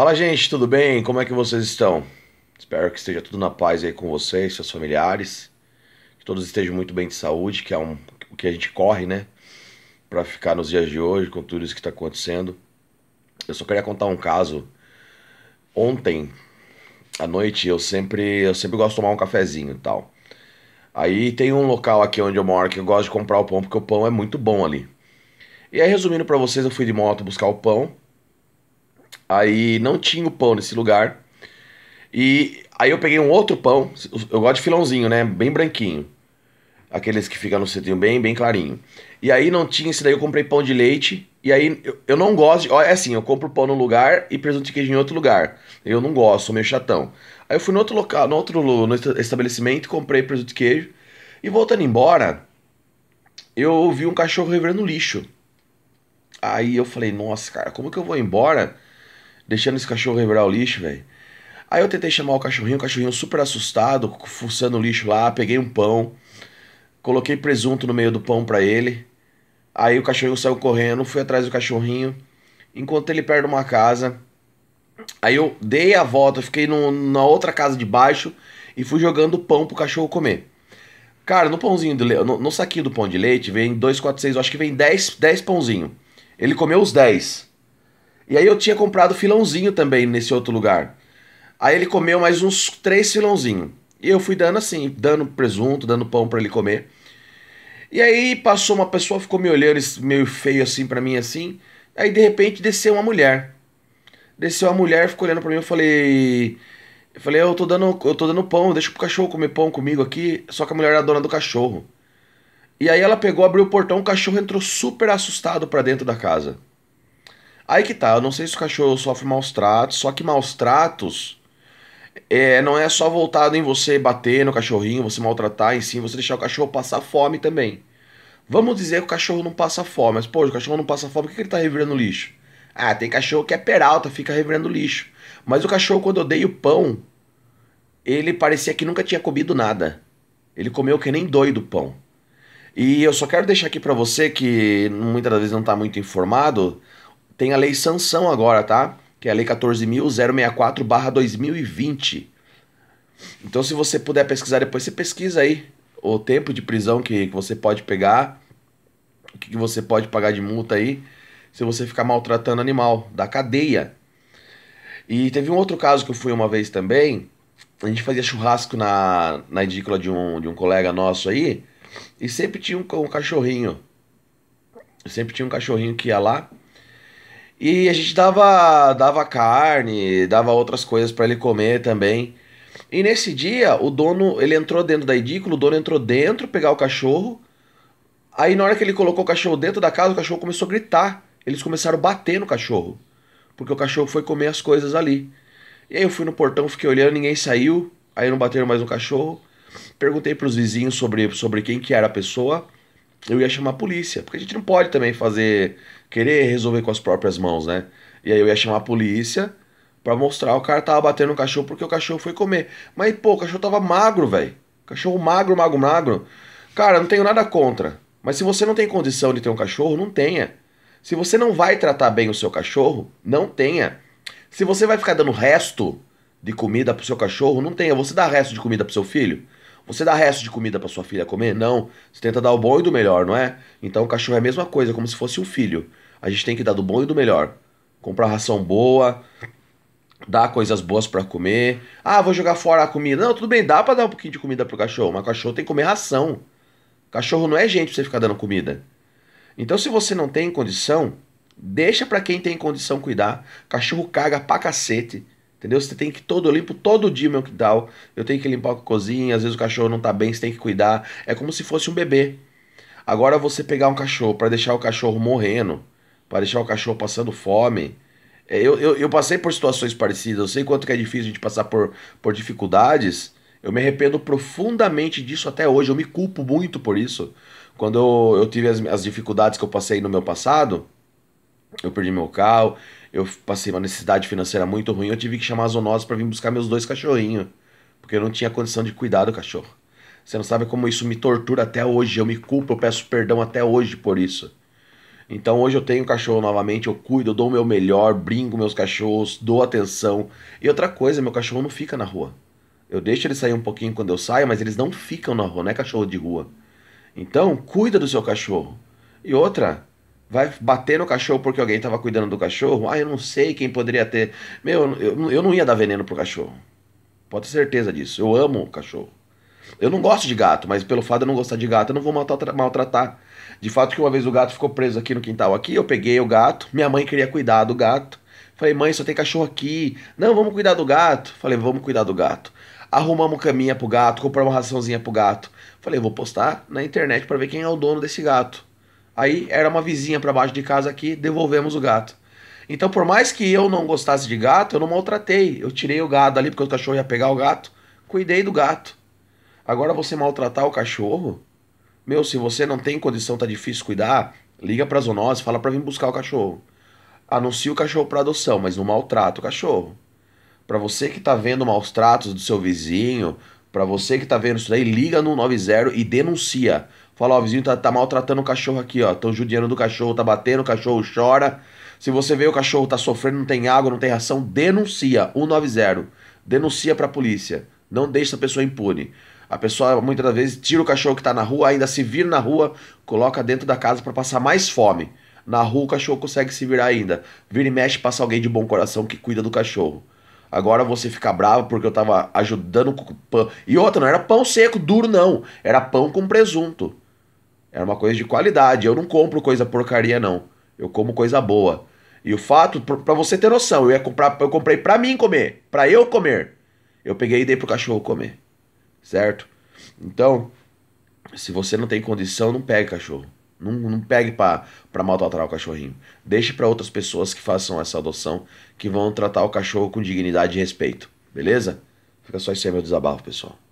Fala, gente, tudo bem? Como é que vocês estão? Espero que esteja tudo na paz aí com vocês, seus familiares, que todos estejam muito bem de saúde, que é um, o que a gente corre, né? Para ficar nos dias de hoje, com tudo isso que está acontecendo. Eu só queria contar um caso. Ontem à noite eu sempre, eu sempre gosto de tomar um cafezinho e tal. Aí tem um local aqui onde eu moro que eu gosto de comprar o pão porque o pão é muito bom ali. E aí resumindo para vocês, eu fui de moto buscar o pão Aí não tinha o pão nesse lugar. E aí eu peguei um outro pão. Eu gosto de filãozinho, né? Bem branquinho. Aqueles que ficam no centrinho bem, bem clarinho. E aí não tinha esse daí, eu comprei pão de leite. E aí eu, eu não gosto. De, é assim, eu compro pão num lugar e presunto de queijo em outro lugar. Eu não gosto, sou meio chatão. Aí eu fui no outro local, no outro no estabelecimento, comprei presunto de queijo. E voltando embora, eu ouvi um cachorro revirando lixo. Aí eu falei, nossa, cara, como que eu vou embora? deixando esse cachorro revirar o lixo, velho. Aí eu tentei chamar o cachorrinho, o cachorrinho super assustado, fuçando o lixo lá, peguei um pão, coloquei presunto no meio do pão para ele. Aí o cachorrinho saiu correndo, fui atrás do cachorrinho, encontrei ele perto de uma casa. Aí eu dei a volta, fiquei no, na outra casa de baixo e fui jogando pão pro cachorro comer. Cara, no pãozinho do leite, no, no, saquinho do pão de leite, vem 2, 4, 6, eu acho que vem 10, pãozinhos. pãozinho. Ele comeu os 10. E aí eu tinha comprado filãozinho também nesse outro lugar. Aí ele comeu mais uns três filãozinhos. E eu fui dando assim, dando presunto, dando pão para ele comer. E aí passou uma pessoa, ficou me olhando meio feio assim para mim assim. Aí de repente desceu uma mulher. Desceu uma mulher, ficou olhando para mim, eu falei, eu falei, eu tô dando, eu tô dando pão, deixa pro cachorro comer pão comigo aqui. Só que a mulher era a dona do cachorro. E aí ela pegou, abriu o portão, o cachorro entrou super assustado para dentro da casa. Aí que tá, eu não sei se o cachorro sofre maus tratos, só que maus tratos é, não é só voltado em você bater no cachorrinho, você maltratar, em sim você deixar o cachorro passar fome também. Vamos dizer que o cachorro não passa fome, mas pô, o cachorro não passa fome, por que ele tá revirando lixo? Ah, tem cachorro que é peralta, fica revirando lixo. Mas o cachorro, quando eu dei o pão, ele parecia que nunca tinha comido nada. Ele comeu que nem doido o pão. E eu só quero deixar aqui para você que muitas das vezes não tá muito informado, tem a lei sanção agora, tá? Que é a lei 14.064/2020. Então, se você puder pesquisar depois, você pesquisa aí o tempo de prisão que, que você pode pegar, o que, que você pode pagar de multa aí, se você ficar maltratando animal, da cadeia. E teve um outro caso que eu fui uma vez também. A gente fazia churrasco na, na edícula de um, de um colega nosso aí, e sempre tinha um, um cachorrinho. Sempre tinha um cachorrinho que ia lá e a gente dava, dava carne, dava outras coisas para ele comer também. E nesse dia, o dono, ele entrou dentro da edícula, o dono entrou dentro pegar o cachorro. Aí na hora que ele colocou o cachorro dentro da casa, o cachorro começou a gritar. Eles começaram a bater no cachorro, porque o cachorro foi comer as coisas ali. E aí eu fui no portão, fiquei olhando, ninguém saiu. Aí não bateram mais no cachorro. Perguntei para os vizinhos sobre, sobre quem que era a pessoa eu ia chamar a polícia. Porque a gente não pode também fazer. querer resolver com as próprias mãos, né? E aí eu ia chamar a polícia para mostrar o cara tava batendo no cachorro porque o cachorro foi comer. Mas, pô, o cachorro tava magro, velho. Cachorro magro, magro, magro. Cara, não tenho nada contra. Mas se você não tem condição de ter um cachorro, não tenha. Se você não vai tratar bem o seu cachorro, não tenha. Se você vai ficar dando resto de comida pro seu cachorro, não tenha. Você dá resto de comida pro seu filho? Você dá resto de comida para sua filha comer? Não. Você tenta dar o bom e do melhor, não é? Então o cachorro é a mesma coisa, como se fosse um filho. A gente tem que dar do bom e do melhor. Comprar ração boa, dar coisas boas para comer. Ah, vou jogar fora a comida. Não, tudo bem, dá para dar um pouquinho de comida pro cachorro, mas o cachorro tem que comer ração. cachorro não é gente pra você ficar dando comida. Então se você não tem condição, deixa para quem tem condição cuidar. cachorro caga pra cacete. Entendeu? Você tem que todo, eu limpo todo dia meu quintal. Eu tenho que limpar a cozinha, às vezes o cachorro não tá bem, você tem que cuidar. É como se fosse um bebê. Agora você pegar um cachorro para deixar o cachorro morrendo, para deixar o cachorro passando fome. É, eu, eu, eu, passei por situações parecidas, eu sei quanto que é difícil a gente passar por, por dificuldades. Eu me arrependo profundamente disso até hoje, eu me culpo muito por isso. Quando eu, eu tive as, as dificuldades que eu passei no meu passado, eu perdi meu carro, eu passei uma necessidade financeira muito ruim, eu tive que chamar a zoonose para vir buscar meus dois cachorrinhos, porque eu não tinha condição de cuidar do cachorro. Você não sabe como isso me tortura até hoje, eu me culpo, eu peço perdão até hoje por isso. Então hoje eu tenho cachorro novamente, eu cuido, eu dou o meu melhor, brinco meus cachorros, dou atenção. E outra coisa, meu cachorro não fica na rua. Eu deixo ele sair um pouquinho quando eu saio, mas eles não ficam na rua, não é cachorro de rua. Então, cuida do seu cachorro. E outra, vai bater no cachorro porque alguém estava cuidando do cachorro. Ah, eu não sei quem poderia ter. Meu, eu, eu não ia dar veneno pro cachorro. Pode ter certeza disso. Eu amo cachorro. Eu não gosto de gato, mas pelo fato de eu não gostar de gato, eu não vou maltratar. De fato que uma vez o gato ficou preso aqui no quintal aqui, eu peguei o gato, minha mãe queria cuidar do gato. Falei, mãe, só tem cachorro aqui. Não, vamos cuidar do gato. Falei, vamos cuidar do gato. Arrumamos caminha pro gato, compramos raçãozinha pro gato. Falei, vou postar na internet para ver quem é o dono desse gato. Aí era uma vizinha para baixo de casa aqui, devolvemos o gato. Então, por mais que eu não gostasse de gato, eu não maltratei. Eu tirei o gado ali porque o cachorro ia pegar o gato, cuidei do gato. Agora você maltratar o cachorro? Meu, se você não tem condição, tá difícil cuidar, liga pra zoonose, fala para vir buscar o cachorro. Anuncia o cachorro para adoção, mas não maltrata o cachorro. Para você que tá vendo maus tratos do seu vizinho, para você que tá vendo isso daí, liga no 90 e denuncia. Fala, ó, o vizinho tá, tá maltratando o cachorro aqui, ó. Tão judiando do cachorro, tá batendo, o cachorro chora. Se você vê o cachorro tá sofrendo, não tem água, não tem ração, denuncia. 190. Denuncia pra polícia. Não deixa a pessoa impune. A pessoa muitas das vezes tira o cachorro que tá na rua, ainda se vira na rua, coloca dentro da casa para passar mais fome. Na rua o cachorro consegue se virar ainda. Vira e mexe, passa alguém de bom coração que cuida do cachorro. Agora você fica bravo porque eu estava ajudando com pão. E outra, não era pão seco, duro não. Era pão com presunto. Era uma coisa de qualidade. Eu não compro coisa porcaria, não. Eu como coisa boa. E o fato, para você ter noção, eu ia comprar, eu comprei para mim comer, para eu comer. Eu peguei e dei pro cachorro comer. Certo? Então, se você não tem condição, não pegue cachorro. Não, não pegue para maltratar o cachorrinho. Deixe para outras pessoas que façam essa adoção, que vão tratar o cachorro com dignidade e respeito. Beleza? Fica só esse aí meu desabafo, pessoal.